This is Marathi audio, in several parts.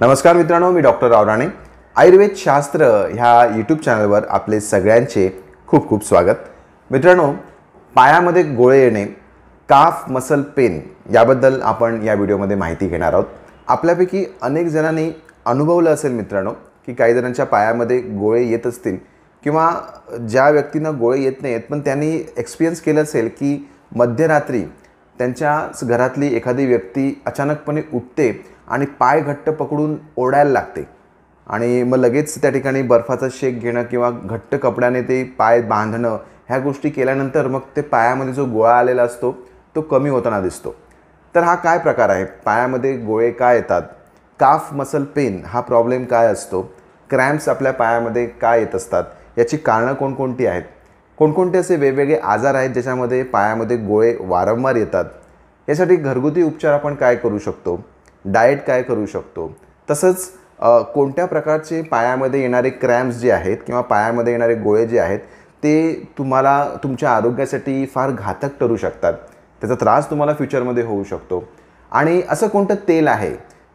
नमस्कार मित्रांनो मी डॉक्टर रावराणे आयुर्वेद शास्त्र ह्या यूट्यूब चॅनलवर आपले सगळ्यांचे खूप खूप स्वागत मित्रांनो पायामध्ये गोळे येणे काफ मसल पेन याबद्दल आपण या व्हिडिओमध्ये माहिती घेणार आहोत आपल्यापैकी अनेक जणांनी अनुभवलं असेल मित्रांनो की काही जणांच्या पायामध्ये गोळे येत असतील किंवा ज्या व्यक्तींना गोळे येत नाहीत पण त्यांनी एक्सपिरियन्स केलं असेल की मध्यरात्री त्यांच्या घरातली एखादी व्यक्ती अचानकपणे उठते आणि पाय घट्ट पकडून ओढायला लागते आणि मग लगेच त्या ठिकाणी बर्फाचा शेक घेणं किंवा घट्ट कपड्याने ते पाय बांधणं ह्या गोष्टी केल्यानंतर मग ते पायामध्ये जो गोळा आलेला असतो तो कमी होताना दिसतो तर हा काय प्रकार आहे पायामध्ये गोळे का येतात काफ मसल पेन हा प्रॉब्लेम काय असतो क्रॅम्प्स आपल्या पायामध्ये काय येत असतात याची कारणं कोणकोणती आहेत कोणकोणते असे वेगवेगळे आजार आहेत ज्याच्यामध्ये पायामध्ये गोळे वारंवार येतात यासाठी घरगुती उपचार आपण काय करू शकतो डाएट काय करू शकतो तसंच कोणत्या प्रकारचे पायामध्ये येणारे क्रॅम्स जे आहेत किंवा पायामध्ये येणारे गोळे जे आहेत ते तुम्हाला तुमच्या आरोग्यासाठी फार घातक ठरू शकतात त्याचा त्रास तुम्हाला फ्युचरमध्ये होऊ शकतो आणि असं कोणतं तेल आहे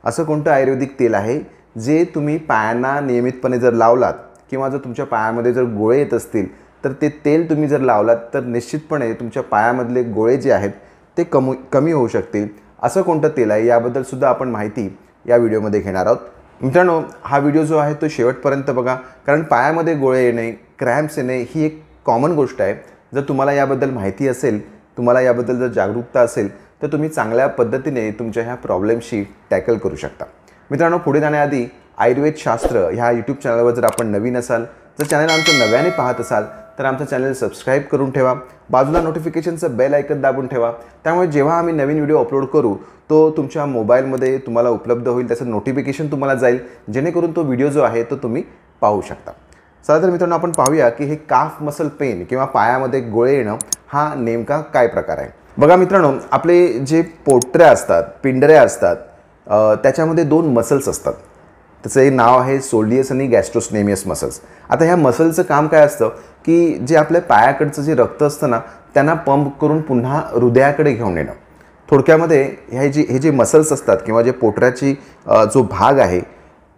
असं कोणतं आयुर्वेदिक तेल आहे जे तुम्ही पायांना नियमितपणे जर लावलात किंवा जर तुमच्या पायामध्ये जर गोळे येत असतील तर ते तेल तुम्ही जर लावलात तर निश्चितपणे तुमच्या पायामधले गोळे जे आहेत ते कमी कमी होऊ शकतील असं कोणतं तेल आहे याबद्दल सुद्धा आपण माहिती या व्हिडिओमध्ये घेणार आहोत मित्रांनो हा व्हिडिओ जो आहे तो शेवटपर्यंत बघा कारण पायामध्ये गोळे येणे क्रॅम्प्स येणे ही एक कॉमन गोष्ट आहे जर तुम्हाला याबद्दल माहिती असेल तुम्हाला याबद्दल जर जागरूकता असेल तर तुम्ही चांगल्या पद्धतीने तुमच्या ह्या प्रॉब्लेमशी टॅकल करू शकता मित्रांनो पुढे जाण्याआधी आयुर्वेद शास्त्र ह्या यूट्यूब चॅनलवर जर आपण नवीन असाल जर चॅनल आमचं नव्याने पाहत असाल तर आमचं चॅनल सबस्क्राईब करून ठेवा बाजूला नोटिफिकेशनचं बेल ऐकत दाबून ठेवा त्यामुळे जेव्हा आम्ही नवीन व्हिडिओ अपलोड करू तो तुमच्या मोबाईलमध्ये तुम्हाला उपलब्ध होईल त्याचं नोटिफिकेशन तुम्हाला जाईल जेणेकरून तो व्हिडिओ जो आहे तो तुम्ही पाहू शकता चला तर मित्रांनो आपण पाहूया की हे काफ मसल पेन किंवा पायामध्ये गोळे येणं हा नेमका काय प्रकार आहे बघा मित्रांनो आपले जे पोटऱ्या असतात पिंडऱ्या असतात त्याच्यामध्ये दोन मसल्स असतात त्याचं नाव आहे सोलडियस आणि गॅस्ट्रोस्नेमियस मसल्स आता ह्या मसलचं काम काय असतं की जे आपल्या पायाकडचं जे रक्त असतं ना त्यांना पंप करून पुन्हा हृदयाकडे घेऊन येणं थोडक्यामध्ये ह्या जे हे जे मसल्स असतात किंवा जे पोटऱ्याची जो भाग आहे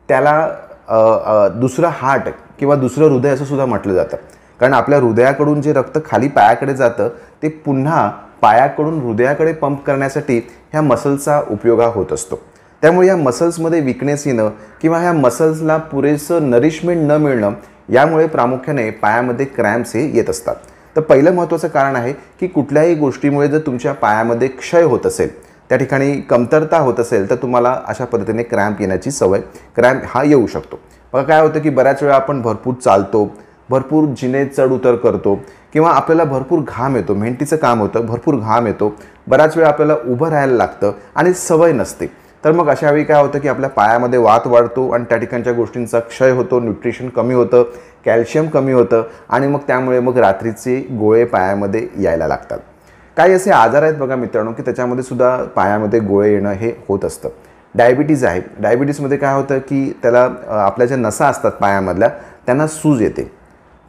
त्याला दुसरं हार्ट किंवा दुसरं हृदय असं सुद्धा म्हटलं जातं कारण आपल्या हृदयाकडून जे रक्त खाली पायाकडे जातं ते पुन्हा पायाकडून हृदयाकडे पंप करण्यासाठी ह्या मसलचा उपयोग होत असतो त्यामुळे या मसल्समध्ये विकनेस येणं किंवा ह्या मसल्सला पुरेसं नरिशमेंट न मिळणं यामुळे प्रामुख्याने पायामध्ये क्रॅम्प्स हे येत असतात तर पहिलं महत्त्वाचं कारण आहे की कुठल्याही गोष्टीमुळे जर तुमच्या पायामध्ये क्षय होत असेल त्या ठिकाणी कमतरता होत असेल तर तुम्हाला अशा पद्धतीने क्रॅम्प येण्याची सवय क्रॅम्प हा येऊ शकतो मग काय होतं की बऱ्याच वेळा आपण भरपूर चालतो भरपूर जिने उतर करतो किंवा आपल्याला भरपूर घाम येतो मेहनतीचं काम होतं भरपूर घाम येतो बऱ्याच वेळा आपल्याला उभं राहायला लागतं आणि सवय नसते तर मग अशा वेळी काय होतं की आपल्या पायामध्ये वात वाढतो आणि त्या ठिकाणच्या गोष्टींचा क्षय होतो न्यूट्रिशन कमी होतं कॅल्शियम कमी होतं आणि मग त्यामुळे मग रात्रीचे गोळे पायामध्ये यायला लागतात काही असे आजार आहेत बघा मित्रांनो की त्याच्यामध्ये सुद्धा पायामध्ये गोळे येणं हे होत असतं डायबिटीज आहे डायबिटीजमध्ये काय होतं की त्याला आपल्या ज्या नसा असतात पायामधल्या त्यांना सूज येते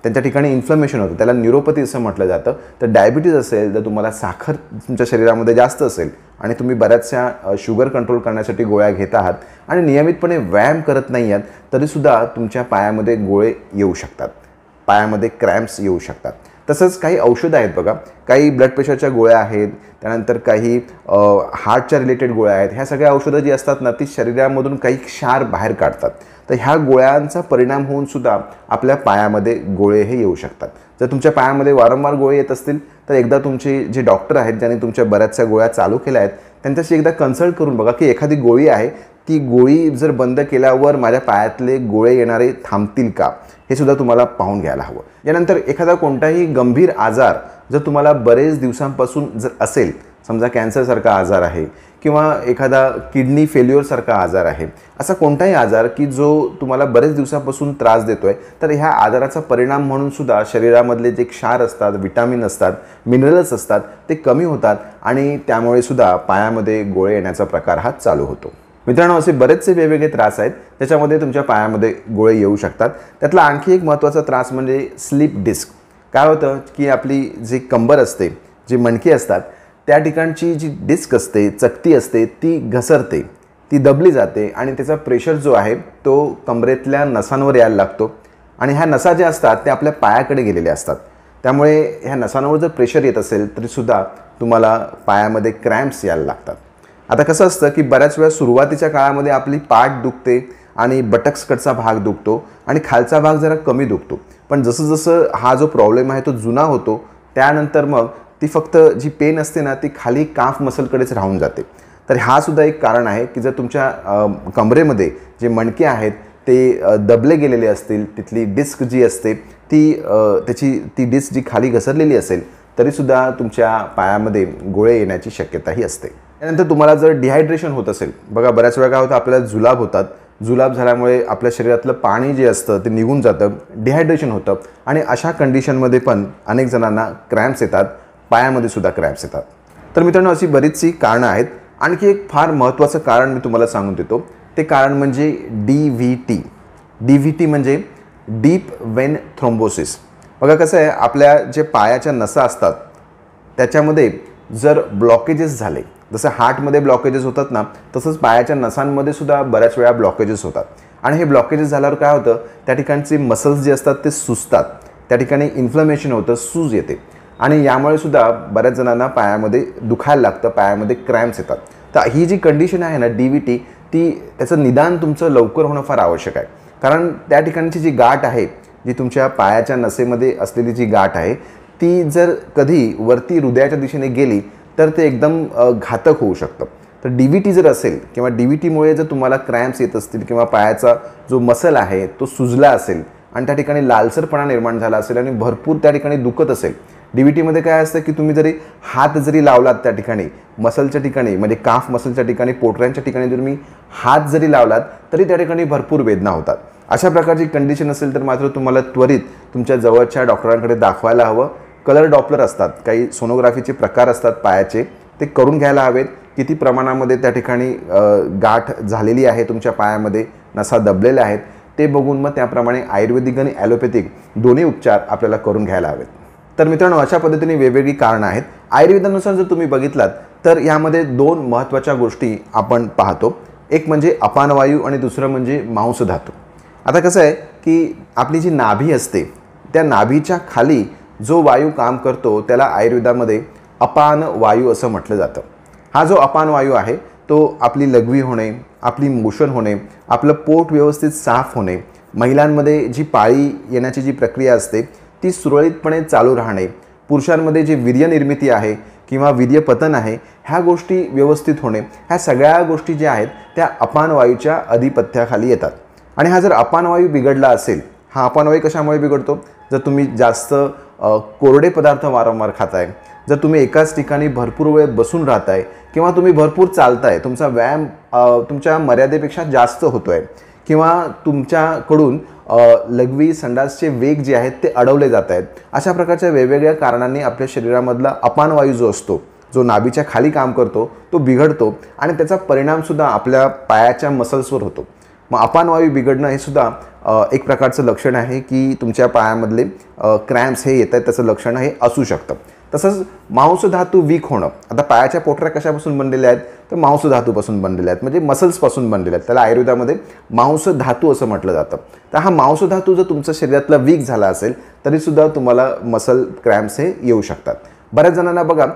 त्यांच्या ठिकाणी इन्फ्लमेशन होतं त्याला न्युरोपॅथी असं म्हटलं जातं तर डायबिटीज असेल तर तुम्हाला साखर तुमच्या शरीरामध्ये जास्त असेल आणि तुम्ही बऱ्याचशा शुगर कंट्रोल करण्यासाठी गोळ्या घेत आहात आणि नियमितपणे व्यायाम करत नाही आहात तरीसुद्धा तुमच्या पायामध्ये गोळे येऊ शकतात पायामध्ये क्रॅम्प्स येऊ शकतात तसंच काही औषधं आहेत बघा काही ब्लड प्रेशरच्या गोळ्या आहेत त्यानंतर काही हार्टच्या रिलेटेड गोळ्या आहेत ह्या सगळ्या औषधं जी असतात ना ती शरीरामधून काही क्षार बाहेर काढतात तर ह्या गोळ्यांचा परिणाम होऊन सुद्धा आपल्या पायामध्ये गोळे हे येऊ शकतात जर तुमच्या पायामध्ये वारंवार गोळे येत असतील तर एकदा तुमचे जे डॉक्टर आहेत ज्यांनी तुमच्या बऱ्याचशा गोळ्या चालू केल्या आहेत त्यांच्याशी एकदा कन्सल्ट करून बघा की एखादी गोळी आहे ती गोळी जर बंद केल्यावर माझ्या पायातले गोळे येणारे थांबतील का हे सुद्धा तुम्हाला पाहून घ्यायला हवं यानंतर एखादा कोणताही गंभीर आजार जर तुम्हाला बरेच दिवसांपासून जर असेल समजा कॅन्सरसारखा आजार आहे किंवा एखादा किडनी फेल्युअरसारखा आजार आहे असा कोणताही आजार की जो तुम्हाला बरेच दिवसापासून त्रास देतो आहे तर ह्या आजाराचा परिणाम म्हणूनसुद्धा शरीरामधले जे क्षार असतात विटामिन असतात मिनरल्स असतात ते कमी होतात आणि त्यामुळे सुद्धा पायामध्ये गोळे येण्याचा प्रकार हा चालू होतो मित्रांनो असे बरेचसे वेगवेगळे त्रास आहेत त्याच्यामध्ये तुमच्या पायामध्ये गोळे येऊ शकतात त्यातला आणखी एक महत्त्वाचा त्रास म्हणजे स्लीप डिस्क काय होतं की आपली जी कंबर असते जी मणकी असतात त्या ठिकाणची जी डिस्क असते चकती असते ती घसरते ती दबली जाते आणि त्याचा प्रेशर जो आहे तो कमरेतल्या नसांवर यायला लागतो आणि ह्या नसा ज्या असतात त्या आपल्या पायाकडे गेलेल्या असतात त्यामुळे ह्या नसांवर जर प्रेशर येत असेल तरीसुद्धा तुम्हाला पायामध्ये क्रॅम्प्स यायला लागतात आता कसं असतं की बऱ्याच वेळा सुरुवातीच्या काळामध्ये आपली पाठ दुखते आणि बटक्सकडचा भाग दुखतो आणि खालचा भाग जरा कमी दुखतो पण जसं जसं हा जो प्रॉब्लेम आहे तो जुना होतो त्यानंतर मग ती फक्त जी पेन असते ना ती खाली काफ मसलकडेच राहून जाते तर हा सुद्धा एक कारण आहे की जर तुमच्या कमरेमध्ये जे मणके आहेत ते दबले गेलेले असतील तिथली डिस्क जी असते ती त्याची ती डिस्क जी खाली घसरलेली असेल तरीसुद्धा तुमच्या पायामध्ये गोळे येण्याची शक्यताही असते त्यानंतर तुम्हाला जर डिहायड्रेशन होत असेल बघा बऱ्याच वेळा काय होतं आपल्याला जुलाब होतात जुलाब झाल्यामुळे आपल्या शरीरातलं पाणी जे असतं ते निघून जातं डिहायड्रेशन होतं आणि अशा कंडिशनमध्ये पण अनेक जणांना क्रॅम्प्स येतात पायामध्ये सुद्धा क्रॅप्स येतात तर मित्रांनो अशी बरीचशी कारणं आहेत आणखी एक फार महत्त्वाचं कारण मी तुम्हाला सांगून देतो ते कारण म्हणजे D V T D V T म्हणजे डीप वेन थ्रोम्बोसिस बघा कसं आहे आपल्या जे पायाच्या नसा असतात त्याच्यामध्ये जर ब्लॉकेजेस झाले जसं हार्टमध्ये ब्लॉकेजेस होतात ना तसंच पायाच्या नसांमध्ये सुद्धा बऱ्याच वेळा ब्लॉकेजेस होतात आणि हे ब्लॉकेजेस झाल्यावर काय होतं त्या ठिकाणचे मसल्स जे असतात ते सुजतात त्या ठिकाणी इन्फ्लमेशन होतं सूज येते आणि यामुळे सुद्धा बऱ्याच जणांना पायामध्ये दुखायला लागतं पायामध्ये क्रॅम्प्स येतात तर ही जी कंडिशन आहे ना डी व्ही टी ती त्याचं निदान तुमचं लवकर होणं फार आवश्यक आहे कारण त्या ठिकाणची जी गाठ आहे जी तुमच्या पायाच्या नसेमध्ये असलेली जी गाठ आहे ती जर कधी वरती हृदयाच्या दिशेने गेली तर ते एकदम घातक होऊ शकतं तर डी व्ही टी जर असेल किंवा डी व्ही टीमुळे जर तुम्हाला क्रॅम्प्स येत असतील किंवा पायाचा जो मसल आहे तो सुजला असेल आणि त्या ठिकाणी लालसरपणा निर्माण झाला असेल आणि भरपूर त्या ठिकाणी दुखत असेल डी व्ही टीमध्ये काय असतं की तुम्ही जरी हात जरी लावलात त्या ठिकाणी मसलच्या ठिकाणी म्हणजे काफ मसलच्या ठिकाणी पोटऱ्यांच्या ठिकाणी तुम्ही हात जरी लावलात तरी त्या ठिकाणी भरपूर वेदना होतात अशा प्रकारची कंडिशन असेल तर मात्र तुम्हाला त्वरित तुमच्या जवळच्या डॉक्टरांकडे दाखवायला हवं कलर डॉपलर असतात काही सोनोग्राफीचे प्रकार असतात पायाचे ते करून घ्यायला हवेत किती प्रमाणामध्ये त्या ठिकाणी गाठ झालेली आहे तुमच्या पायामध्ये नसा दबलेल्या आहेत ते बघून मग त्याप्रमाणे आयुर्वेदिक आणि ॲलोपॅथिक दोन्ही उपचार आपल्याला करून घ्यायला हवेत तर मित्रांनो अशा पद्धतीने वेगवेगळी कारणं आहेत आयुर्वेदानुसार जर तुम्ही बघितलात तर यामध्ये दोन महत्त्वाच्या गोष्टी आपण पाहतो एक म्हणजे अपानवायू आणि दुसरं म्हणजे मांस आता कसं आहे की आपली जी नाभी असते त्या नाभीच्या खाली जो वायू काम करतो त्याला आयुर्वेदामध्ये अपान वायू असं म्हटलं जातं हा जो अपान वायू आहे तो आपली लघवी होणे आपली मोशन होणे आपलं पोट व्यवस्थित साफ होणे महिलांमध्ये जी पाळी येण्याची जी प्रक्रिया असते ती सुरळीतपणे चालू राहणे पुरुषांमध्ये जी वीर्यनिर्मिती आहे किंवा वीर्यपतन आहे ह्या गोष्टी व्यवस्थित होणे ह्या सगळ्या गोष्टी ज्या आहेत त्या अपानवायूच्या अधिपत्याखाली येतात आणि हा जर अपानवायू बिघडला असेल हा अपानवायू कशामुळे बिघडतो जर तुम्ही जास्त कोरडे पदार्थ वारंवार खाताय जर तुम्ही एकाच ठिकाणी भरपूर वेळ बसून राहताय किंवा तुम्ही भरपूर चालताय तुमचा व्यायाम तुमच्या मर्यादेपेक्षा जास्त होतो आहे किंवा तुमच्याकडून लघवी संडासचे वेग जे आहेत ते अडवले जात आहेत अशा प्रकारच्या वेगवेगळ्या कारणांनी आपल्या शरीरामधला अपानवायू जो असतो जो नाभीच्या खाली काम करतो तो बिघडतो आणि त्याचा परिणामसुद्धा आपल्या पायाच्या मसल्सवर होतो मग अपानवायू बिघडणं हे सुद्धा एक प्रकारचं लक्षण आहे की तुमच्या पायामधले क्रॅम्प्स हे येत आहेत त्याचं लक्षण हे असू शकतं तसंच मांस धातू वीक होणं आता पायाच्या पोटऱ्या कशापासून बनलेल्या आहेत तर मांस धातूपासून बनलेल्या आहेत म्हणजे मसल्सपासून बनलेल्या आहेत त्याला आयुर्वेदामध्ये मांस धातू असं म्हटलं जातं तर हा मांस धातू जर तुमच्या शरीरातला वीक झाला असेल तरीसुद्धा तुम्हाला मसल क्रॅम्प्स हे येऊ शकतात बऱ्याच जणांना बघा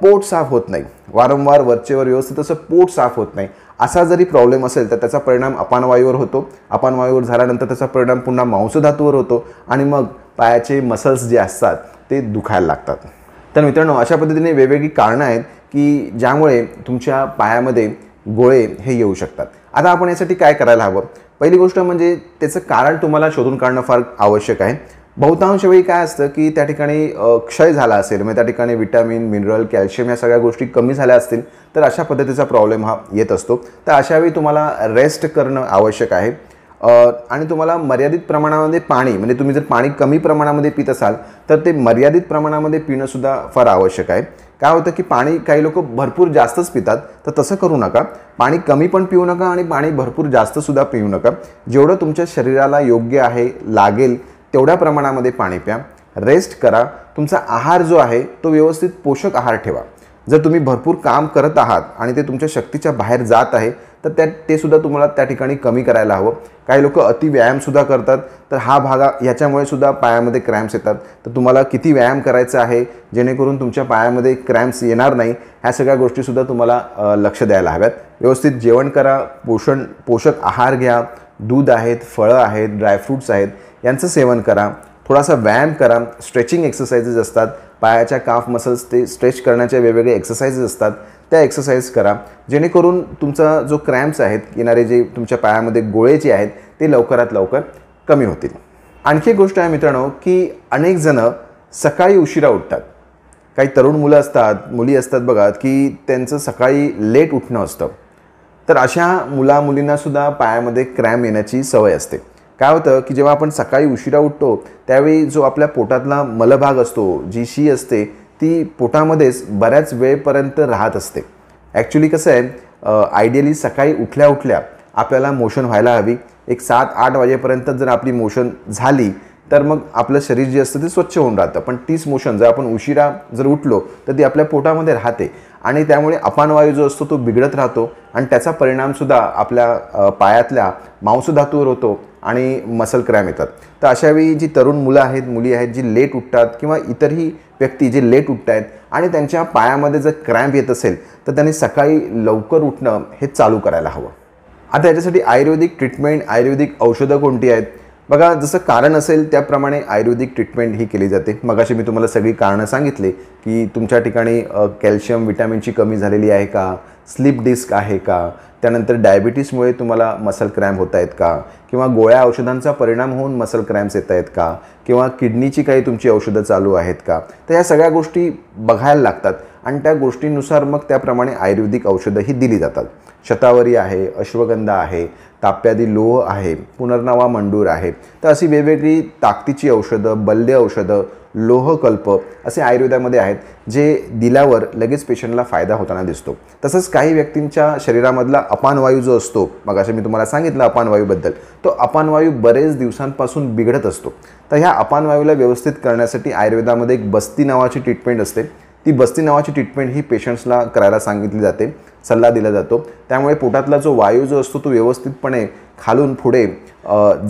पोट साफ होत नाही वारंवार वरचेवर व्यवस्थित असं पोट साफ होत नाही असा जरी प्रॉब्लेम असेल तर त्याचा परिणाम अपानवायूवर होतो अपानवायूवर झाल्यानंतर त्याचा परिणाम पुन्हा मांसधातूवर होतो आणि मग पायाचे मसल्स जे असतात ते दुखायला लागतात तर मित्रांनो अशा पद्धतीने वेगवेगळी कारणं आहेत की ज्यामुळे तुमच्या पायामध्ये गोळे हे येऊ शकतात आता आपण यासाठी काय करायला हवं पहिली गोष्ट म्हणजे त्याचं कारण तुम्हाला शोधून काढणं फार आवश्यक आहे बहुतांश वेळी काय असतं की त्या ठिकाणी क्षय झाला असेल म्हणजे त्या ठिकाणी विटॅमिन मिनरल कॅल्शियम या सगळ्या गोष्टी कमी झाल्या असतील तर अशा पद्धतीचा प्रॉब्लेम हा येत असतो तर अशावेळी तुम्हाला रेस्ट करणं आवश्यक आहे आणि तुम्हाला मर्यादित प्रमाणामध्ये पाणी म्हणजे तुम्ही जर पाणी कमी प्रमाणामध्ये पित असाल तर ते मर्यादित प्रमाणामध्ये पिणंसुद्धा फार आवश्यक आहे काय होतं की पाणी काही लोक भरपूर जास्तच पितात तर तसं करू नका पाणी कमी पण पिऊ नका आणि पाणी भरपूर जास्तसुद्धा पिऊ नका जेवढं तुमच्या शरीराला योग्य आहे लागेल तेवढ्या प्रमाणामध्ये पाणी प्या रेस्ट करा तुमचा आहार जो आहे तो व्यवस्थित पोषक आहार ठेवा जर तुम्ही भरपूर काम करत आहात आणि ते तुमच्या शक्तीच्या बाहेर जात आहे तर त्या ते सुद्धा तुम्हाला त्या ठिकाणी कमी करायला हवं काही लोक अतिव्यायामसुद्धा करतात तर हा भागा ह्याच्यामुळे सुद्धा पायामध्ये क्रॅम्प्स येतात तर तुम्हाला किती व्यायाम करायचा आहे जेणेकरून तुमच्या पायामध्ये क्रॅम्प्स येणार नाही ह्या सगळ्या गोष्टीसुद्धा तुम्हाला लक्ष द्यायला हव्यात व्यवस्थित जेवण करा पोषण पोषक आहार घ्या दूध आहेत फळं आहेत ड्रायफ्रूट्स आहेत यांचं सेवन करा थोडासा व्यायाम करा स्ट्रेचिंग एक्सरसाइजेस असतात पायाच्या काफ मसल्स ते स्ट्रेच करण्याचे वेगवेगळे एक्सरसाइजेस असतात त्या एक्सरसाइज करा जेणेकरून तुमचा जो क्रॅम्प्स आहेत येणारे जे तुमच्या पायामध्ये गोळे जे आहेत ते लवकरात लवकर कमी होतील आणखी एक गोष्ट आहे मित्रांनो की अनेकजणं सकाळी उशिरा उठतात काही तरुण मुलं असतात मुली असतात बघा की त्यांचं सकाळी लेट उठणं असतं तर अशा मुला मुलींनासुद्धा पायामध्ये क्रॅम येण्याची सवय असते काय होतं की जेव्हा आपण सकाळी उशिरा उठतो त्यावेळी जो आपल्या पोटातला मलभाग असतो जी शी असते ती पोटामध्येच बऱ्याच वेळपर्यंत राहत असते ॲक्च्युली कसं आहे आयडियली सकाळी उठल्या उठल्या आपल्याला मोशन व्हायला हवी एक सात आठ वाजेपर्यंत जर आपली मोशन झाली तर मग आपलं शरीर जे असतं ते स्वच्छ होऊन राहतं पण तीच मोशन जर आपण उशिरा जर उठलो तर ती आपल्या पोटामध्ये राहते आणि त्यामुळे अपानवायू जो असतो तो बिघडत राहतो आणि त्याचा परिणामसुद्धा आपल्या पायातल्या मांसधातूवर होतो आणि मसल क्रॅम येतात तर अशावेळी जी तरुण मुलं आहेत मुली आहेत जी लेट उठतात किंवा इतरही व्यक्ती जे लेट उठत आहेत आणि त्यांच्या पायामध्ये जर क्रॅम्प येत असेल तर त्यांनी सकाळी लवकर उठणं हे चालू करायला हवं आता याच्यासाठी आयुर्वेदिक ट्रीटमेंट आयुर्वेदिक औषधं कोणती आहेत बघा जसं कारण असेल त्याप्रमाणे आयुर्वेदिक ट्रीटमेंट ही केली जाते मगाशी मी तुम्हाला सगळी कारणं सांगितले की तुमच्या ठिकाणी कॅल्शियम विटॅमिनची कमी झालेली आहे का स्लिप डिस्क आहे का त्यानंतर डायबिटीसमुळे तुम्हाला मसल क्रॅम्प होत आहेत का किंवा गोळ्या औषधांचा परिणाम होऊन मसल क्रॅम्प्स येत आहेत का किंवा किडनीची काही तुमची औषधं चालू आहेत का तर या सगळ्या गोष्टी बघायला लागतात आणि त्या गोष्टीनुसार मग त्याप्रमाणे आयुर्वेदिक औषधंही दिली जातात शतावरी आहे अश्वगंधा आहे ताप्यादी लोह आहे पुनर्नावा मंडूर आहे तर अशी वेगवेगळी ताकदीची औषधं बल्य औषधं लोहकल्प असे आयुर्वेदामध्ये आहेत जे दिल्यावर लगेच पेशंटला फायदा होताना दिसतो तसंच काही व्यक्तींच्या शरीरामधला अपानवायू जो असतो मग असं मी तुम्हाला सांगितलं अपानवायूबद्दल तो अपानवायू बरेच दिवसांपासून बिघडत असतो तर ह्या अपानवायूला व्यवस्थित करण्यासाठी आयुर्वेदामध्ये एक बस्ती नावाची ट्रीटमेंट असते ती बस्ती नावाची ट्रीटमेंट ही पेशंट्सला करायला सांगितली जाते सल्ला दिला जातो त्यामुळे पोटातला जो वायू जो असतो तो व्यवस्थितपणे खालून पुढे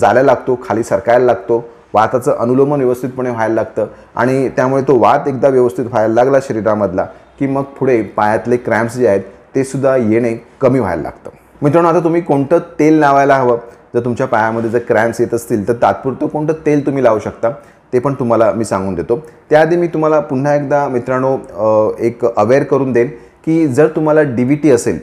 जायला लागतो खाली सरकायला लागतो वाताचं अनुलोमन व्यवस्थितपणे व्हायला लागतं आणि त्यामुळे तो वात एकदा व्यवस्थित व्हायला लागला शरीरामधला की मग पुढे पायातले क्रॅम्प्स जे आहेत ते सुद्धा येणे कमी व्हायला लागतं मित्रांनो आता तुम्ही कोणतं तेल लावायला हवं जर तुमच्या पायामध्ये जर क्रॅम्प्स येत असतील तर तात्पुरतं कोणतं तेल तुम्ही लावू शकता ते पण तुम्हाला मी सांगून देतो त्याआधी मी तुम्हाला पुन्हा एकदा मित्रांनो एक अवेअर करून देईन की जर तुम्हाला डी व्ही टी असेल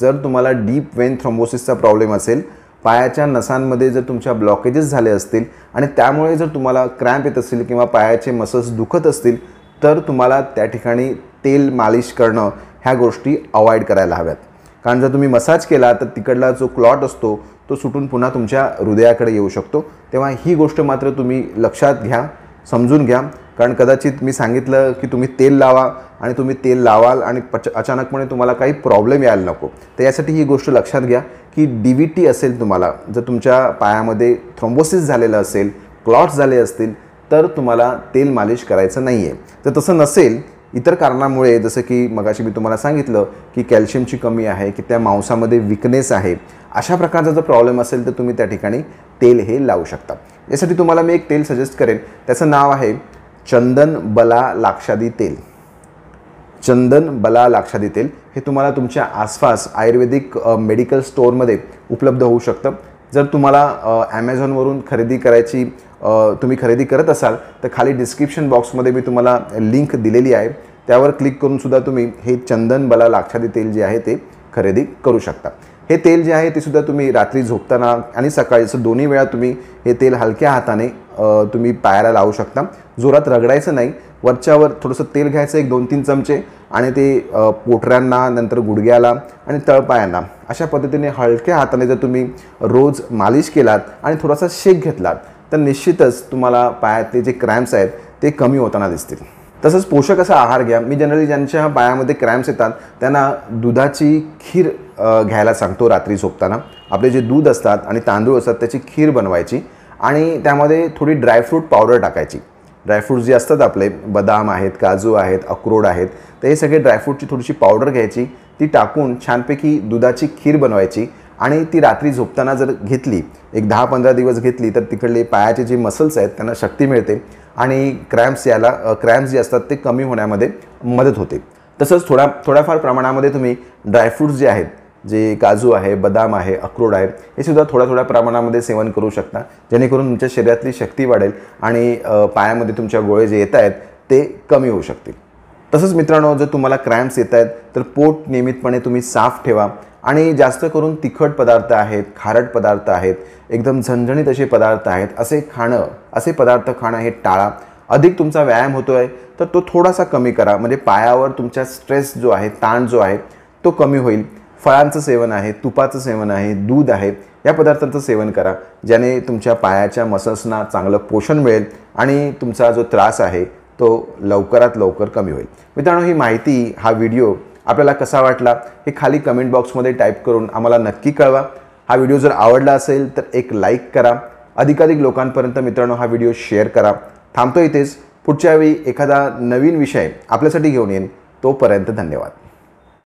जर तुम्हाला डीप वेन थ्रोम्बोसिसचा प्रॉब्लेम असेल पायाच्या नसांमध्ये जर तुमच्या ब्लॉकेजेस झाले असतील आणि त्यामुळे जर तुम्हाला क्रॅम्प येत असतील किंवा पायाचे मसल्स दुखत असतील तर तुम्हाला त्या ठिकाणी तेल मालिश करणं ह्या गोष्टी अवॉइड करायला हव्यात कारण जर तुम्ही मसाज केला तर तिकडला जो क्लॉट असतो तो सुटून पुन्हा तुमच्या हृदयाकडे येऊ शकतो तेव्हा ही गोष्ट मात्र तुम्ही लक्षात घ्या समजून घ्या कारण कदाचित मी सांगितलं की तुम्ही तेल लावा आणि तुम्ही तेल लावाल आणि पच अचानकपणे तुम्हाला काही प्रॉब्लेम यायला नको तर यासाठी ही गोष्ट लक्षात घ्या की डी व्ही टी असेल तुम्हाला जर तुमच्या पायामध्ये थ्रोम्बोसिस झालेलं असेल क्लॉट्स झाले असतील तर तुम्हाला तेल मालिश करायचं नाही आहे तर तसं नसेल इतर कारणामुळे जसं की मगाशी मी तुम्हाला सांगितलं की कॅल्शियमची कमी आहे की त्या मांसामध्ये विकनेस आहे अशा प्रकारचा जर प्रॉब्लेम असेल तर तुम्ही त्या ठिकाणी तेल हे लावू शकता यासाठी तुम्हाला मी एक तेल सजेस्ट करेन त्याचं नाव आहे चंदन बला लाक्षादी तेल चंदन बला लाक्षादी तेल हे तुम्हाला तुमच्या आसपास आयुर्वेदिक मेडिकल स्टोअरमध्ये उपलब्ध होऊ शकतं जर तुम्हाला ॲमेझॉनवरून खरेदी करायची तुम्ही खरेदी करत असाल तर खाली डिस्क्रिप्शन बॉक्समध्ये मी तुम्हाला लिंक दिलेली आहे त्यावर क्लिक करूनसुद्धा तुम्ही हे चंदन बला लाक्षादी तेल जे आहे ते खरेदी करू शकता हे तेल जे आहे ते सुद्धा तुम्ही रात्री झोपताना आणि सकाळी असं दोन्ही वेळा तुम्ही हे तेल हलक्या हाताने तुम्ही पायाला लावू शकता जोरात रगडायचं नाही वरच्यावर थोडंसं तेल घ्यायचं एक दोन तीन चमचे आणि ते पोटऱ्यांना नंतर गुडघ्याला आणि तळपायांना अशा पद्धतीने हलक्या हाताने जर तुम्ही रोज मालिश केलात आणि थोडासा शेक घेतलात तर निश्चितच तुम्हाला पायातले जे क्रॅम्प्स आहेत ते कमी होताना दिसतील तसंच पोषक असा आहार घ्या मी जनरली ज्यांच्या पायामध्ये क्रॅम्प्स येतात त्यांना दुधाची खीर घ्यायला सांगतो रात्री झोपताना आपले जे दूध असतात आणि तांदूळ असतात त्याची खीर बनवायची आणि त्यामध्ये थोडी ड्रायफ्रूट पावडर टाकायची ड्रायफ्रूट्स जे असतात आपले बदाम आहेत काजू आहेत अक्रोड आहेत तर हे सगळे ड्रायफ्रूटची थोडीशी पावडर घ्यायची ती टाकून छानपैकी दुधाची खीर बनवायची आणि ती रात्री झोपताना जर घेतली एक दहा पंधरा दिवस घेतली तर तिकडले पायाचे जे मसल्स आहेत त्यांना शक्ती मिळते आणि क्रॅम्प्स याला क्रॅम्प्स जे असतात ते कमी होण्यामध्ये मदत होते तसंच थोडा थोड्याफार प्रमाणामध्ये तुम्ही ड्रायफ्रूट्स जे आहेत जे काजू आहे बदाम आहे अक्रोड आहे हे सुद्धा थोड्या थोड्या प्रमाणामध्ये सेवन करू शकता जेणेकरून तुमच्या शरीरातली शक्ती वाढेल आणि पायामध्ये तुमच्या गोळे जे येत आहेत ते कमी होऊ शकतील तसंच मित्रांनो जर तुम्हाला क्रॅम्प्स येत आहेत तर पोट नियमितपणे तुम्ही साफ ठेवा आणि जास्त करून तिखट पदार्थ आहेत खारट पदार्थ आहेत एकदम झणझणीत असे पदार्थ आहेत असे खाणं असे पदार्थ खाणं हे टाळा अधिक तुमचा व्यायाम होतो आहे तर तो थोडासा कमी करा म्हणजे पायावर तुमचा स्ट्रेस जो आहे ताण जो आहे तो कमी होईल फळांचं सेवन आहे तुपाचं सेवन आहे दूध आहे या पदार्थांचं सेवन करा ज्याने तुमच्या पायाच्या मसल्सना चांगलं पोषण मिळेल आणि तुमचा जो त्रास आहे तो लवकरात लवकर कमी होईल मित्रांनो ही माहिती हा व्हिडिओ आपल्याला कसा वाटला हे खाली कमेंट बॉक्समध्ये टाईप करून आम्हाला नक्की कळवा हा व्हिडिओ जर आवडला असेल तर एक लाईक करा अधिकाधिक लोकांपर्यंत मित्रांनो हा व्हिडिओ शेअर करा थांबतो इथेच पुढच्या वेळी एखादा नवीन विषय आपल्यासाठी घेऊन येईन तोपर्यंत धन्यवाद